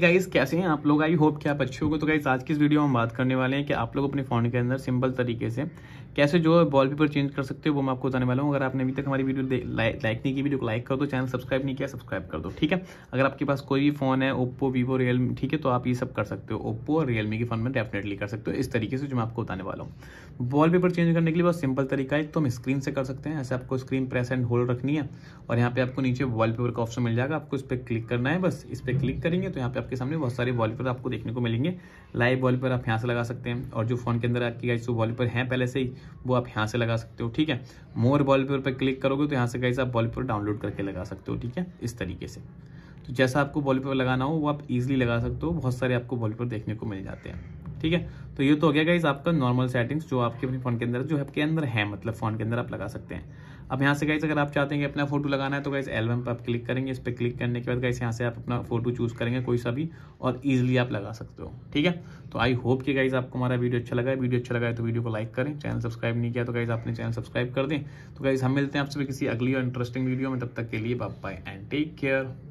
guys कैसे हैं आप लोग आई होप कि आप अच्छे होगे तो गाइज आज की इस वीडियो में हम बात करने वाले हैं कि आप लोग अपने फ़ोन के अंदर सिंपल तरीके से कैसे जो है वॉलपेपर चेंज कर सकते हो वो मैं आपको बताने वाला हूँ अगर आपने अभी तक हमारी वीडियो लाइक नहीं की वीडियो को लाइक कर दो चैनल सब्सक्राइब नहीं किया सब्सक्राइब कर दो ठीक है अगर आपके पास कोई भी फ़ोन है ओप्पो वीवो रियलमी ठीक है तो आप ये सब कर सकते हो ओप्पो और रियलमी के फ़ोन में डेफिनेटली कर सकते हो इस तरीके से जो मैं आपको बताने वाला हूँ वॉलपेपर चेंज करने के लिए बहुत सिंपल तरीका है तो हम स्क्रीन से कर सकते हैं ऐसे आपको स्क्रीन प्रेस एंड होल्ड रखनी है और यहाँ पे आपको नीचे वॉलपेपर का ऑप्शन मिल जाएगा आपको इस पर क्लिक करना है बस इस पर क्लिक करेंगे तो यहाँ पे आपके सामने बहुत सारे वॉलपेपर आपको देखने को मिलेंगे लाइव वॉलपेपर आप यहाँ से लगा सकते हैं और जो फोन के अंदर आपकी गाइस वॉलपेपर हैं पहले से ही वो आप यहाँ से लगा सकते हो ठीक है मोर वॉलपेपर पर क्लिक करोगे तो यहाँ से गाइस आप वॉलपेपर डाउनलोड करके लगा सकते हो ठीक है इस तरीके से तो जैसा आपको वॉलपेपर लगाना हो वो आप इजिली लगा सकते हो बहुत सारे आपको वॉलपेपर देखने को मिल जाते हैं ठीक है तो ये तो हो गया गाइज आपका नॉर्मल सेटिंग्स जो आपके अपने फ़ोन के अंदर जो आपके अंदर है मतलब फ़ोन के अंदर आप लगा सकते हैं अब यहाँ से गाइज अगर आप चाहते हैं कि अपना फोटो लगाना है तो गाइज एल्बम पर आप क्लिक करेंगे इस पर क्लिक करने के बाद गाइज यहाँ से आप अपना फोटो चूज़ करेंगे कोई सा भी और ईजिली आप लगा सकते हो ठीक है तो आई होप कि गाइज आपको हमारा वीडियो अच्छा लगा है वीडियो अच्छा लगा है तो वीडियो को लाइक करें चैनल सब्सक्राइब नहीं किया तो गाइज आपने चैनल सब्सक्राइब कर दें तो गाइज हम मिलते हैं आपसे किसी अगली और इंटरेस्टिंग वीडियो में तब तक के लिए बाय एंड टेक केयर